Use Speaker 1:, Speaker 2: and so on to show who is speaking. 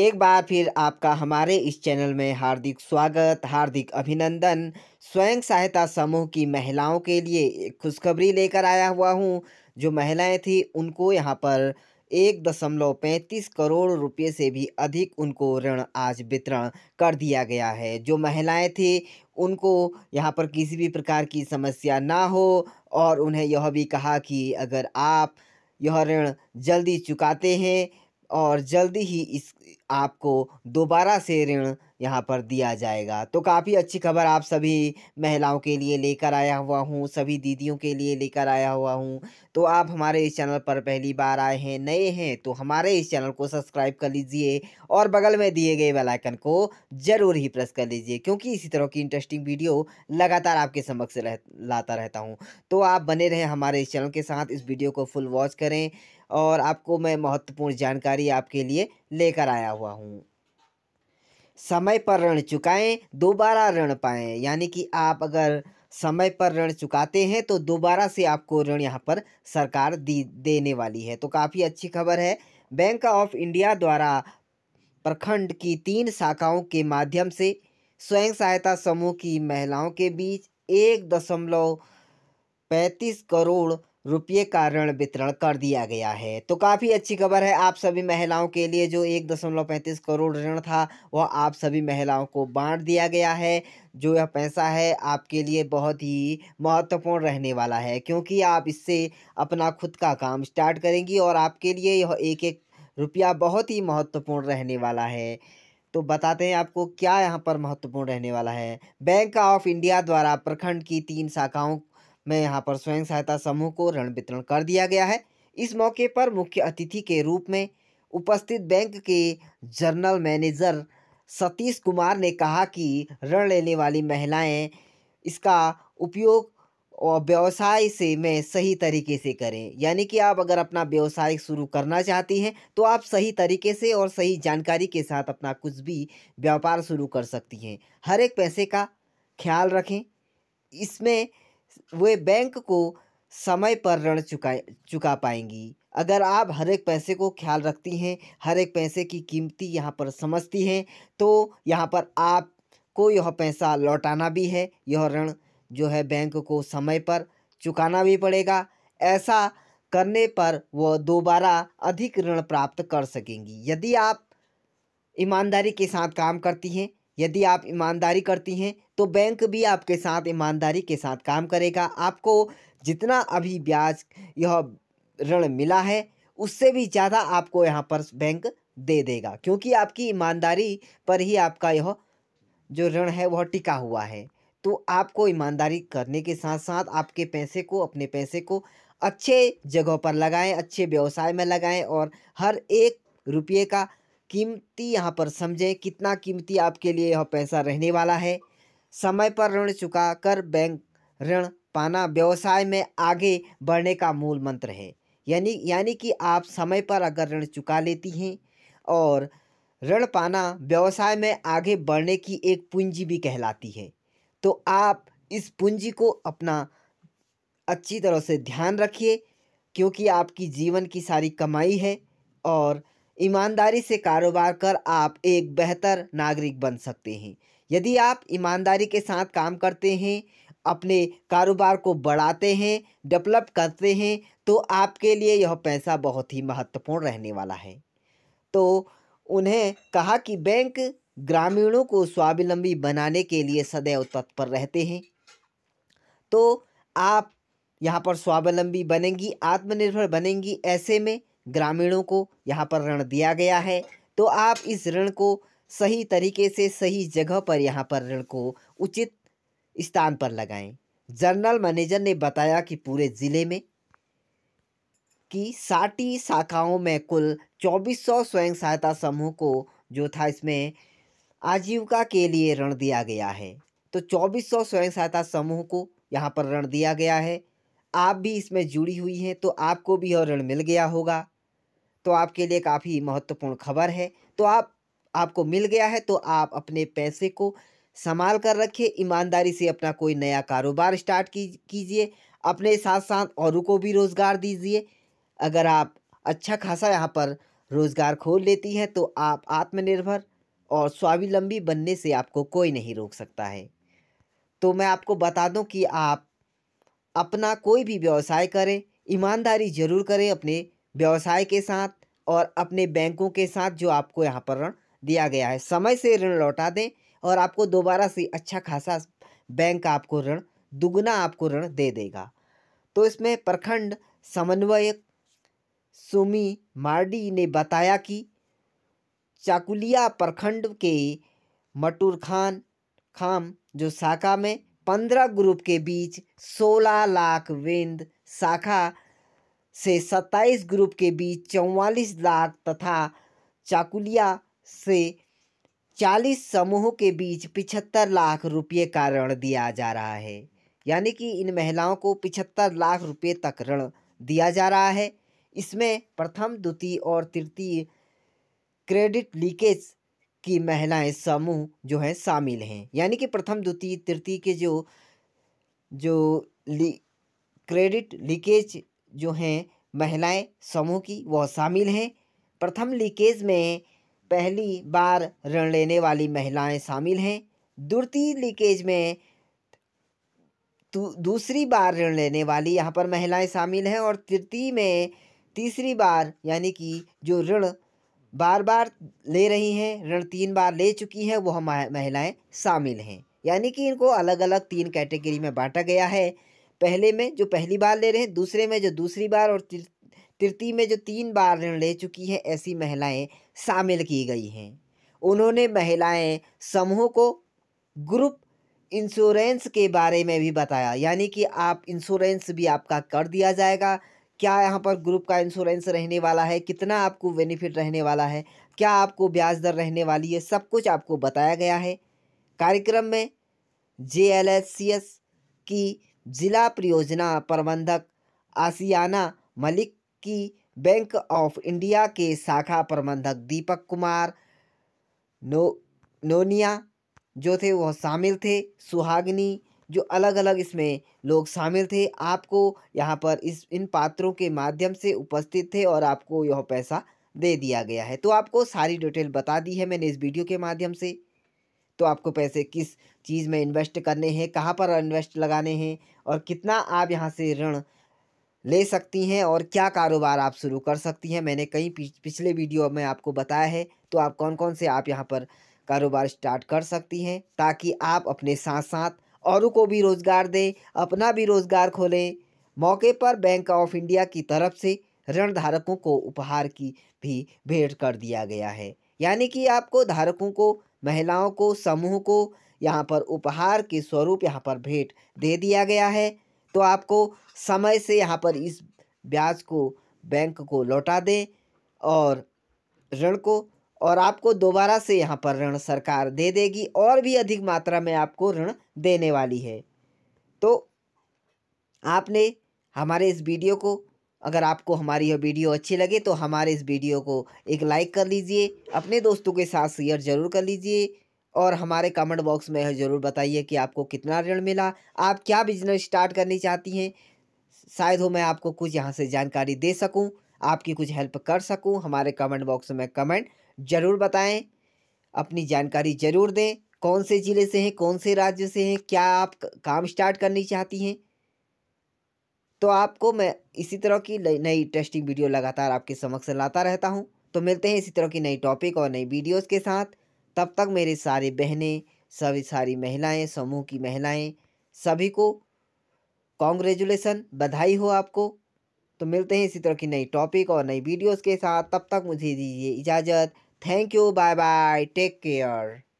Speaker 1: एक बार फिर आपका हमारे इस चैनल में हार्दिक स्वागत हार्दिक अभिनंदन स्वयं सहायता समूह की महिलाओं के लिए एक खुशखबरी लेकर आया हुआ हूँ जो महिलाएं थी उनको यहाँ पर एक दशमलव पैंतीस करोड़ रुपए से भी अधिक उनको ऋण आज वितरण कर दिया गया है जो महिलाएं थी उनको यहाँ पर किसी भी प्रकार की समस्या ना हो और उन्हें यह भी कहा कि अगर आप यह ऋण जल्दी चुकाते हैं और जल्दी ही इस आपको दोबारा से ऋण यहाँ पर दिया जाएगा तो काफ़ी अच्छी खबर आप सभी महिलाओं के लिए लेकर आया हुआ हूँ सभी दीदियों के लिए लेकर आया हुआ हूँ तो आप हमारे इस चैनल पर पहली बार आए हैं नए हैं तो हमारे इस चैनल को सब्सक्राइब कर लीजिए और बगल में दिए गए बेल आइकन को ज़रूर ही प्रेस कर लीजिए क्योंकि इसी तरह की इंटरेस्टिंग वीडियो लगातार आपके समक्ष रह, लाता रहता हूँ तो आप बने रहें हमारे इस चैनल के साथ इस वीडियो को फुल वॉच करें और आपको मैं महत्वपूर्ण जानकारी आपके लिए लेकर आया हुआ हूँ समय पर ऋण चुकाएं दोबारा ऋण पाएं यानी कि आप अगर समय पर ऋण चुकाते हैं तो दोबारा से आपको ऋण यहाँ पर सरकार दी देने वाली है तो काफ़ी अच्छी खबर है बैंक ऑफ इंडिया द्वारा प्रखंड की तीन शाखाओं के माध्यम से स्वयं सहायता समूह की महिलाओं के बीच एक दशमलव पैंतीस करोड़ रुपये का ऋण वितरण कर दिया गया है तो काफ़ी अच्छी खबर है आप सभी महिलाओं के लिए जो एक दशमलव पैंतीस करोड़ ऋण था वह आप सभी महिलाओं को बांट दिया गया है जो यह पैसा है आपके लिए बहुत ही महत्वपूर्ण रहने वाला है क्योंकि आप इससे अपना खुद का काम स्टार्ट करेंगी और आपके लिए यह एक एक रुपया बहुत ही महत्वपूर्ण रहने वाला है तो बताते हैं आपको क्या यहाँ पर महत्वपूर्ण रहने वाला है बैंक ऑफ इंडिया द्वारा प्रखंड की तीन शाखाओं में यहाँ पर स्वयं सहायता समूह को ऋण वितरण कर दिया गया है इस मौके पर मुख्य अतिथि के रूप में उपस्थित बैंक के जनरल मैनेजर सतीश कुमार ने कहा कि ऋण लेने वाली महिलाएं इसका उपयोग और व्यवसाय से में सही तरीके से करें यानी कि आप अगर अपना व्यवसाय शुरू करना चाहती हैं तो आप सही तरीके से और सही जानकारी के साथ अपना कुछ भी व्यापार शुरू कर सकती हैं हर एक पैसे का ख्याल रखें इसमें वे बैंक को समय पर ऋण चुका चुका पाएंगी अगर आप हर एक पैसे को ख्याल रखती हैं हर एक पैसे की कीमती यहाँ पर समझती हैं तो यहाँ पर आपको यह पैसा लौटाना भी है यह ऋण जो है बैंक को समय पर चुकाना भी पड़ेगा ऐसा करने पर वह दोबारा अधिक ऋण प्राप्त कर सकेंगी यदि आप ईमानदारी के साथ काम करती हैं यदि आप ईमानदारी करती हैं तो बैंक भी आपके साथ ईमानदारी के साथ काम करेगा आपको जितना अभी ब्याज यह ऋण मिला है उससे भी ज़्यादा आपको यहाँ पर बैंक दे देगा क्योंकि आपकी ईमानदारी पर ही आपका यह जो ऋण है वह टिका हुआ है तो आपको ईमानदारी करने के साथ साथ आपके पैसे को अपने पैसे को अच्छे जगह पर लगाएं अच्छे व्यवसाय में लगाएं और हर एक रुपये का कीमती यहाँ पर समझें कितना कीमती आपके लिए यह पैसा रहने वाला है समय पर ऋण चुका कर बैंक ऋण पाना व्यवसाय में आगे बढ़ने का मूल मंत्र है यानी यानी कि आप समय पर अगर ऋण चुका लेती हैं और ऋण पाना व्यवसाय में आगे बढ़ने की एक पूंजी भी कहलाती है तो आप इस पूंजी को अपना अच्छी तरह से ध्यान रखिए क्योंकि आपकी जीवन की सारी कमाई है और ईमानदारी से कारोबार कर आप एक बेहतर नागरिक बन सकते हैं यदि आप ईमानदारी के साथ काम करते हैं अपने कारोबार को बढ़ाते हैं डेवलप करते हैं तो आपके लिए यह पैसा बहुत ही महत्वपूर्ण रहने वाला है तो उन्हें कहा कि बैंक ग्रामीणों को स्वावलंबी बनाने के लिए सदैव तत्पर रहते हैं तो आप यहाँ पर स्वावलंबी बनेंगी आत्मनिर्भर बनेंगी ऐसे में ग्रामीणों को यहाँ पर ऋण दिया गया है तो आप इस ऋण को सही तरीके से सही जगह पर यहाँ पर ऋण को उचित स्थान पर लगाएं जनरल मैनेजर ने बताया कि पूरे ज़िले में की साठी शाखाओं में कुल 2400 स्वयं सहायता समूह को जो था इसमें आजीविका के लिए ऋण दिया गया है तो 2400 स्वयं सहायता समूह को यहाँ पर ऋण दिया गया है आप भी इसमें जुड़ी हुई हैं तो आपको भी यह ऋण मिल गया होगा तो आपके लिए काफ़ी महत्वपूर्ण खबर है तो आप आपको मिल गया है तो आप अपने पैसे को संभाल कर रखिए ईमानदारी से अपना कोई नया कारोबार स्टार्ट की, कीजिए अपने साथ साथ औरों को भी रोज़गार दीजिए अगर आप अच्छा खासा यहाँ पर रोज़गार खोल लेती हैं तो आप आत्मनिर्भर और स्वावलंबी बनने से आपको कोई नहीं रोक सकता है तो मैं आपको बता दूं कि आप अपना कोई भी व्यवसाय करें ईमानदारी ज़रूर करें अपने व्यवसाय के साथ और अपने बैंकों के साथ जो आपको यहाँ पर ऋण दिया गया है समय से ऋण लौटा दें और आपको दोबारा से अच्छा खासा बैंक आपको ऋण दुगना आपको ऋण दे देगा तो इसमें प्रखंड समन्वयक सुमी मार्डी ने बताया कि चाकुलिया प्रखंड के मटूर खान खाम जो शाखा में पंद्रह ग्रुप के बीच सोलह लाख वेंद शाखा से सत्ताईस ग्रुप के बीच चौवालीस लाख तथा चाकुलिया से चालीस समूहों के बीच पिछहत्तर लाख रुपये का ऋण दिया जा रहा है यानी कि इन महिलाओं को पिछहत्तर लाख रुपये तक ऋण दिया जा रहा है इसमें प्रथम द्वितीय और तृतीय क्रेडिट लीकेज की महिलाएं समूह जो है शामिल हैं यानी कि प्रथम द्वितीय तृतीय के जो जो ली, क्रेडिट लीकेज जो हैं महिलाएं समूह की वह शामिल हैं प्रथम लीकेज में पहली बार ऋण लेने वाली महिलाएं शामिल हैं द्वितीय लीकेज में दूसरी बार ऋण लेने वाली यहाँ पर महिलाएं शामिल हैं और तृतीय में तीसरी बार यानी कि जो ऋण बार बार ले रही हैं ऋण तीन बार ले चुकी हैं वह महिलाएं शामिल हैं यानी कि इनको अलग अलग तीन कैटेगरी में बांटा गया है पहले में जो पहली बार ले रहे हैं दूसरे में जो दूसरी बार और तृतीय में जो तीन बार ऋण ले चुकी हैं ऐसी महिलाएं शामिल की गई हैं उन्होंने महिलाएं समूह को ग्रुप इंश्योरेंस के बारे में भी बताया यानी कि आप इंश्योरेंस भी आपका कर दिया जाएगा क्या यहाँ पर ग्रुप का इंश्योरेंस रहने वाला है कितना आपको बेनिफिट रहने वाला है क्या आपको ब्याज दर रहने वाली है सब कुछ आपको बताया गया है कार्यक्रम में जे की जिला परियोजना प्रबंधक आसियाना मलिक कि बैंक ऑफ इंडिया के शाखा प्रबंधक दीपक कुमार नो नोनिया जो थे वह शामिल थे सुहागनी जो अलग अलग इसमें लोग शामिल थे आपको यहाँ पर इस इन पात्रों के माध्यम से उपस्थित थे और आपको यह पैसा दे दिया गया है तो आपको सारी डिटेल बता दी है मैंने इस वीडियो के माध्यम से तो आपको पैसे किस चीज़ में इन्वेस्ट करने हैं कहाँ पर इन्वेस्ट लगाने हैं और कितना आप यहाँ से ऋण ले सकती हैं और क्या कारोबार आप शुरू कर सकती हैं मैंने कई पिछले वीडियो में आपको बताया है तो आप कौन कौन से आप यहाँ पर कारोबार स्टार्ट कर सकती हैं ताकि आप अपने साथ साथ औरों को भी रोज़गार दें अपना भी रोज़गार खोलें मौके पर बैंक ऑफ इंडिया की तरफ से ऋण धारकों को उपहार की भी भेंट कर दिया गया है यानी कि आपको धारकों को महिलाओं को समूह को यहाँ पर उपहार के स्वरूप यहाँ पर भेंट दे दिया गया है तो आपको समय से यहाँ पर इस ब्याज को बैंक को लौटा दें और ऋण को और आपको दोबारा से यहाँ पर ऋण सरकार दे देगी और भी अधिक मात्रा में आपको ऋण देने वाली है तो आपने हमारे इस वीडियो को अगर आपको हमारी यह वीडियो अच्छी लगे तो हमारे इस वीडियो को एक लाइक कर लीजिए अपने दोस्तों के साथ शेयर ज़रूर कर लीजिए और हमारे कमेंट बॉक्स में ज़रूर बताइए कि आपको कितना ऋण मिला आप क्या बिजनेस स्टार्ट करनी चाहती हैं शायद हो मैं आपको कुछ यहाँ से जानकारी दे सकूँ आपकी कुछ हेल्प कर सकूँ हमारे कमेंट बॉक्स में कमेंट ज़रूर बताएँ अपनी जानकारी ज़रूर दें कौन से ज़िले से हैं कौन से राज्य से हैं क्या आप काम स्टार्ट करनी चाहती हैं तो आपको मैं इसी तरह की नई इंटरेस्टिंग वीडियो लगातार आपके समक्ष लाता रहता हूँ तो मिलते हैं इसी तरह की नई टॉपिक और नई वीडियोज़ के साथ तब तक मेरे सारे बहनें सभी सारी महिलाएं समूह की महिलाएं सभी को कॉन्ग्रेचुलेसन बधाई हो आपको तो मिलते हैं इसी तरह की नई टॉपिक और नई वीडियोस के साथ तब तक मुझे दीजिए इजाज़त thank you bye bye take care